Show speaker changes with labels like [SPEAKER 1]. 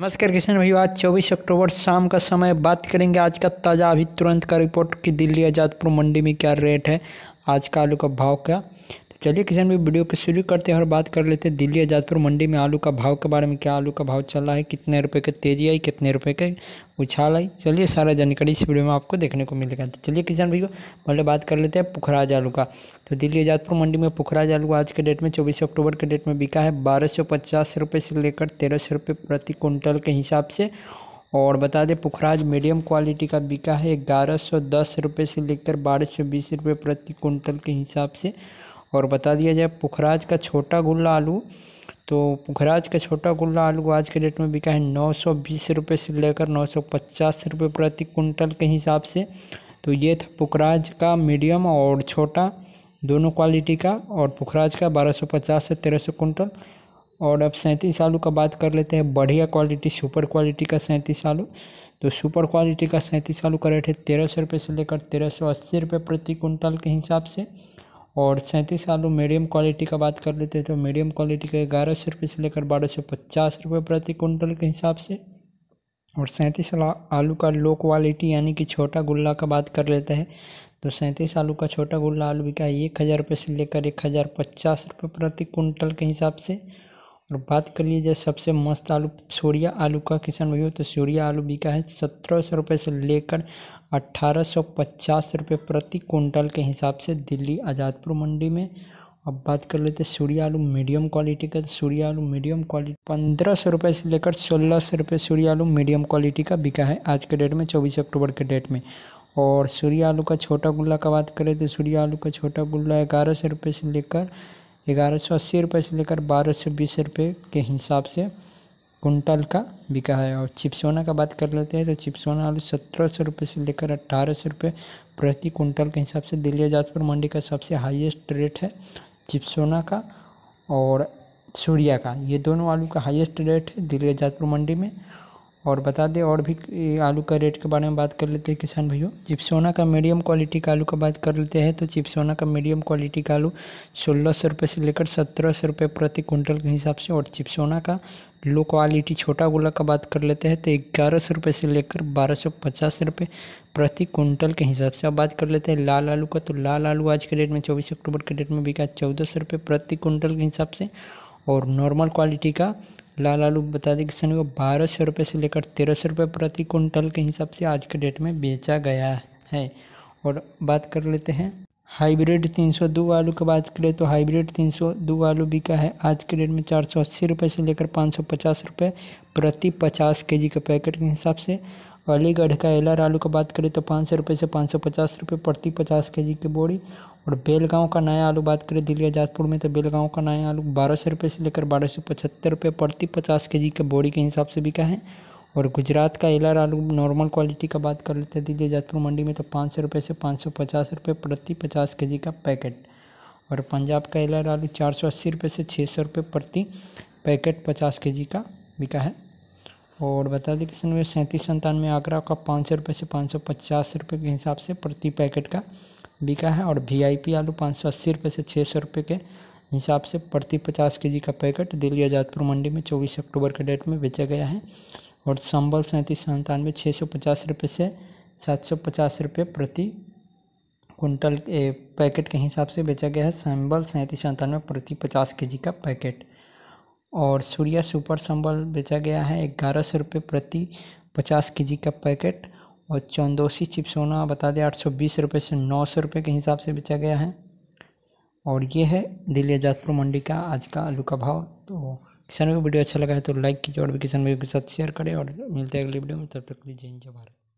[SPEAKER 1] नमस्कार किशन भैया आज चौबीस अक्टूबर शाम का समय बात करेंगे आज का ताज़ा अभी तुरंत का रिपोर्ट कि दिल्ली आज़ादपुर मंडी में क्या रेट है आज का आलू का भाव क्या चलिए किसान भी वीडियो को शुरू करते हैं और बात कर लेते हैं दिल्ली आजादपुर मंडी में आलू का भाव के बारे में क्या आलू का भाव चला है कितने रुपए के तेजी आई कितने रुपए के उछाल आई चलिए सारा जानकारी इस वीडियो में आपको देखने को मिलेगा तो चलिए किसान भैया पहले बात कर लेते हैं पुखराज आलू का तो दिल्ली आजादपुर मंडी में पुखराज आलू आज के डेट में चौबीस अक्टूबर के डेट में बिका है बारह सौ पचास रुपये से लेकर तेरह सौ रुपये प्रति क्विंटल के हिसाब से और बता दें पुखराज मीडियम क्वालिटी का बिका है ग्यारह सौ दस रुपये से लेकर बारह सौ बीस रुपये प्रति क्विंटल के हिसाब से और बता दिया जाए पुखराज का छोटा गुल्ला आलू तो पुखराज का छोटा गुल्ला आलू आज के डेट में बिका है नौ सौ बीस रुपये से लेकर नौ सौ पचास रुपये प्रति कुंटल के हिसाब से तो ये था पुखराज का मीडियम और छोटा दोनों क्वालिटी का और पुखराज का बारह सौ पचास से तेरह सौ कुंटल और अब सैंतीस आलू का बात कर लेते हैं बढ़िया क्वालिटी सुपर क्वालिटी का सैंतीस आलू तो सुपर क्वालिटी का सैंतीस आलू का रेट है तेरह सौ रुपये से लेकर तेरह सौ अस्सी रुपये प्रति कुंटल के हिसाब से और सैंतीस आलू मीडियम क्वालिटी का बात कर लेते हैं तो मीडियम क्वालिटी का ग्यारह सौ रुपये से लेकर बारह सौ पचास रुपये प्रति कुंटल के हिसाब से और सैंतीस आलू का लो क्वालिटी यानी कि छोटा गुल्ला का बात कर लेते हैं तो सैंतीस आलू का छोटा गुल्ला आलू बिका एक हज़ार रुपये से लेकर एक हज़ार पचास रुपये प्रति कुंटल के हिसाब से और बात कर लीजिए सबसे मस्त आलू सूर्या आलू का किसान भाई तो सूर्या आलू बिका है सत्रह सौ रुपये से लेकर अट्ठारह सौ पचास रुपये प्रति क्विंटल के हिसाब से दिल्ली आज़ादपुर मंडी में अब बात कर लेते हैं सूर्या आलू मीडियम क्वालिटी का तो सूर्या आलू मीडियम क्वालिटी पंद्रह सौ रुपये से लेकर सोलह सौ रुपये सूर्या आलू मीडियम क्वालिटी का बिका है आज के डेट में चौबीस अक्टूबर के डेट में और सूर्या आलू का छोटा गुल्ला का बात करें तो सूर्या आलू का छोटा गुल्ला ग्यारह सौ रुपये से लेकर ग्यारह सौ अस्सी रुपये से लेकर बारह सौ बीस रुपये के हिसाब से कुंटल का बिका है और चिप्सोना का बात कर लेते हैं तो चिप्सोना आलू सत्रह सौ रुपये से लेकर अट्ठारह सौ रुपये प्रति कुंटल के हिसाब से दिल्ली जाजपुर मंडी का सबसे हाईएस्ट रेट है चिप्सोना का और सूर्या का ये दोनों आलू का हाईएस्ट रेट है दिल्ली जाजपुर मंडी में और बता दें और भी आलू का रेट के बारे में बात कर लेते हैं किसान भाइयों चिप्सोना का मीडियम क्वालिटी का आलू का बात कर लेते हैं तो चिप्सोना का मीडियम क्वालिटी का आलू सोलह सौ रुपये से लेकर सत्रह सौ रुपये प्रति क्विंटल के हिसाब से और चिप्सोना का लो क्वालिटी छोटा गोला का बात कर लेते हैं तो ग्यारह सौ रुपये से लेकर बारह सौ पचास रुपये प्रति क्विंटल के हिसाब से अब बात कर लेते हैं लाल आलू का तो लाल आलू आज के डेट में चौबीस अक्टूबर के डेट में बिका चौदह सौ रुपये प्रति क्विंटल के हिसाब से और नॉर्मल क्वालिटी का लाल आलू बता दें किसानों को बारह सौ रुपये से लेकर तेरह सौ रुपये प्रति कुंटल के हिसाब से आज के डेट में बेचा गया है और बात कर लेते हैं हाइब्रिड दो आलू की बात करें तो हाइब्रिड तीन सौ दो आलू बिका है आज के डेट में चार सौ अस्सी रुपये से लेकर पाँच सौ पचास रुपये प्रति पचास के जी के पैकेट के हिसाब से अलीगढ़ का एलर आलू का बात करें तो पाँच सौ रुपये से पाँच सौ पचास रुपये प्रति पचास के जी की बोरी और बेलगांव का नया आलू बात करें दिल्ली जाजपुर में तो बेलगांव का नया आलू बारह सौ रुपये से लेकर बारह सौ पचहत्तर रुपये प्रति पचास के जी के बोरी के हिसाब से बिका है और गुजरात का एलर आलू नॉर्मल क्वालिटी का बात कर लेते हैं दिल्ली जाजपुर मंडी में तो पाँच सौ रुपये से पाँच सौ पचास रुपये प्रति पचास के जी का पैकेट और पंजाब का एलर आलू चार सौ अस्सी रुपये से छः सौ रुपये प्रति पैकेट पचास के जी का बिका है और बता दें कि सन सैंतीस संतानवे आगरा का पाँच सौ रुपये से पाँच सौ पचास रुपये के हिसाब से प्रति पैकेट का बिका है और वीआईपी आलू पाँच सौ अस्सी रुपये से छः सौ रुपये के हिसाब से प्रति पचास के जी का पैकेट दिल्ली आजादपुर मंडी में चौबीस अक्टूबर के डेट में बेचा गया है और संबल सैंतीस संतानवे छः सौ पचास रुपये से सात सौ पचास रुपये प्रति कुंटल पैकेट के हिसाब से बेचा गया है संबल सैंतीस संतानवे प्रति पचास के जी का पैकेट और सूर्या सुपर संबल बेचा गया है ग्यारह सौ रुपये प्रति पचास के जी का पैकेट और चंदोसी चिप्स होना बता दें आठ सौ बीस रुपये से नौ सौ रुपये के हिसाब से बेचा गया है और ये है दिल्ली आजादपुर मंडी का आज का आलू का भाव तो किसान को वीडियो अच्छा लगा है तो लाइक कीजिए और भी किसान भाई के साथ शेयर करें और मिलते हैं अगली वीडियो में तब तक लीजिए जय भारत